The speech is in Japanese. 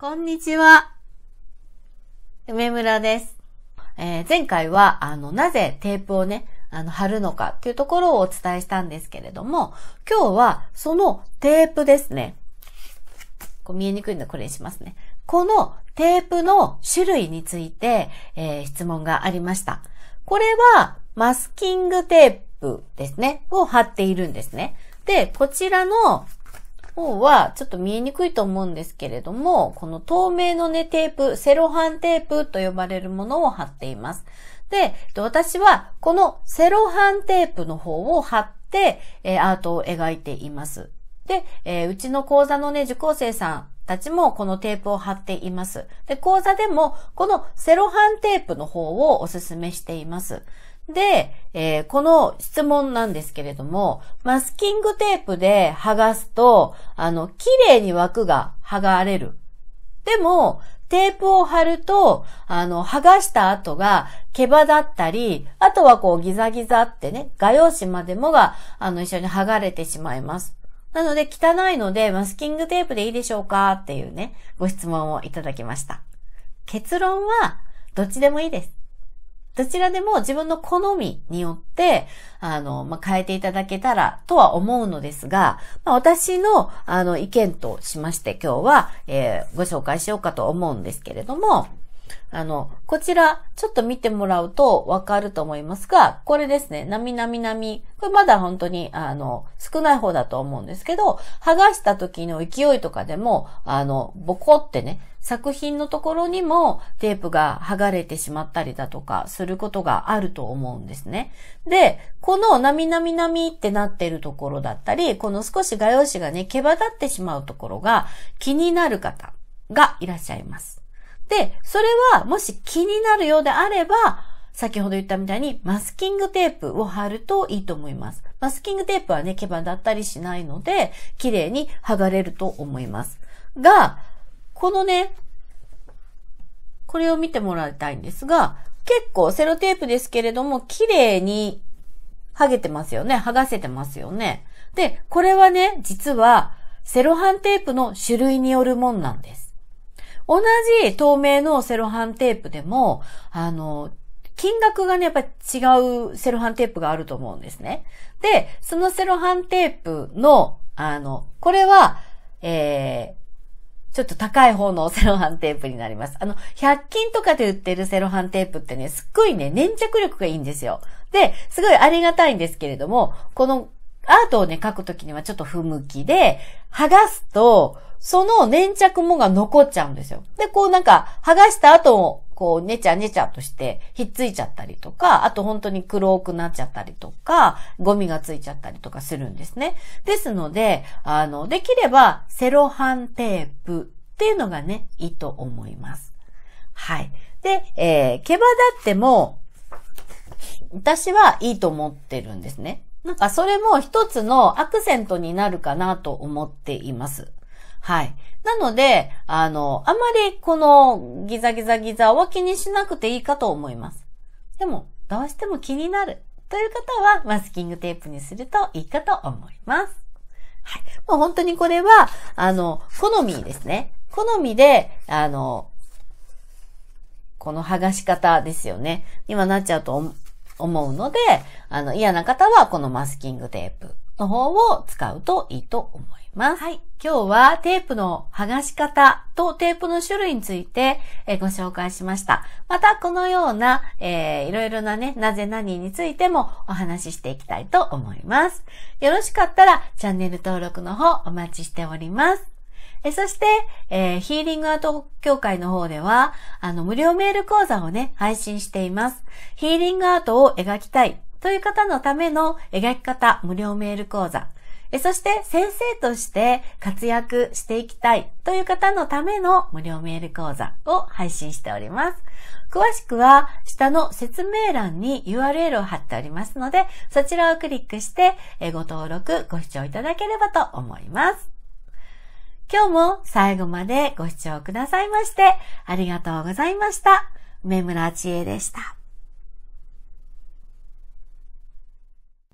こんにちは。梅村です。えー、前回は、あの、なぜテープをね、あの、貼るのかっていうところをお伝えしたんですけれども、今日はそのテープですね。こう見えにくいんでこれにしますね。このテープの種類について、えー、質問がありました。これはマスキングテープですね。を貼っているんですね。で、こちらの方はちょっと見えにくいと思うんですけれども、この透明のね、テープ、セロハンテープと呼ばれるものを貼っています。で、私はこのセロハンテープの方を貼って、アートを描いています。で、えー、うちの講座のね、受講生さんたちもこのテープを貼っています。で、講座でもこのセロハンテープの方をおすすめしています。で、えー、この質問なんですけれども、マスキングテープで剥がすと、あの、綺麗に枠が剥がれる。でも、テープを貼ると、あの、剥がした後が毛羽だったり、あとはこうギザギザってね、画用紙までもが、あの、一緒に剥がれてしまいます。なので、汚いので、マスキングテープでいいでしょうかっていうね、ご質問をいただきました。結論は、どっちでもいいです。どちらでも自分の好みによって、あの、まあ、変えていただけたらとは思うのですが、まあ、私の、あの、意見としまして今日は、えー、ご紹介しようかと思うんですけれども、あの、こちら、ちょっと見てもらうとわかると思いますが、これですね、なみなみなみ。これまだ本当に、あの、少ない方だと思うんですけど、剥がした時の勢いとかでも、あの、ボコってね、作品のところにもテープが剥がれてしまったりだとかすることがあると思うんですね。で、このなみなみなみってなってるところだったり、この少し画用紙がね、毛羽立ってしまうところが気になる方がいらっしゃいます。で、それはもし気になるようであれば、先ほど言ったみたいにマスキングテープを貼るといいと思います。マスキングテープはね、毛羽だったりしないので、綺麗に剥がれると思います。が、このね、これを見てもらいたいんですが、結構セロテープですけれども、綺麗に剥げてますよね。剥がせてますよね。で、これはね、実はセロハンテープの種類によるもんなんです。同じ透明のセロハンテープでも、あの、金額がね、やっぱり違うセロハンテープがあると思うんですね。で、そのセロハンテープの、あの、これは、えー、ちょっと高い方のセロハンテープになります。あの、100均とかで売ってるセロハンテープってね、すっごいね、粘着力がいいんですよ。で、すごいありがたいんですけれども、このアートをね、描くときにはちょっと不向きで、剥がすと、その粘着もが残っちゃうんですよ。で、こうなんか、剥がした後も、こう、ねちゃねちゃとしてひっついちゃったりとか、あと本当に黒くなっちゃったりとか、ゴミがついちゃったりとかするんですね。ですので、あの、できれば、セロハンテープっていうのがね、いいと思います。はい。で、えー、毛羽立っても、私はいいと思ってるんですね。なんかそれも一つのアクセントになるかなと思っています。はい。なので、あの、あまりこのギザギザギザは気にしなくていいかと思います。でも、どうしても気になるという方はマスキングテープにするといいかと思います。はい。もう本当にこれは、あの、好みですね。好みで、あの、この剥がし方ですよね。今なっちゃうと思うので、あの、嫌な方はこのマスキングテープの方を使うといいと思います。はい。今日はテープの剥がし方とテープの種類についてご紹介しました。またこのような、えー、いろいろなね、なぜ何についてもお話ししていきたいと思います。よろしかったらチャンネル登録の方お待ちしております。えそして、えー、ヒーリングアート協会の方では、あの、無料メール講座をね、配信しています。ヒーリングアートを描きたいという方のための描き方無料メール講座。えそして、先生として活躍していきたいという方のための無料メール講座を配信しております。詳しくは、下の説明欄に URL を貼っておりますので、そちらをクリックして、ご登録、ご視聴いただければと思います。今日も最後までご視聴くださいまして、ありがとうございました。梅村千恵でした。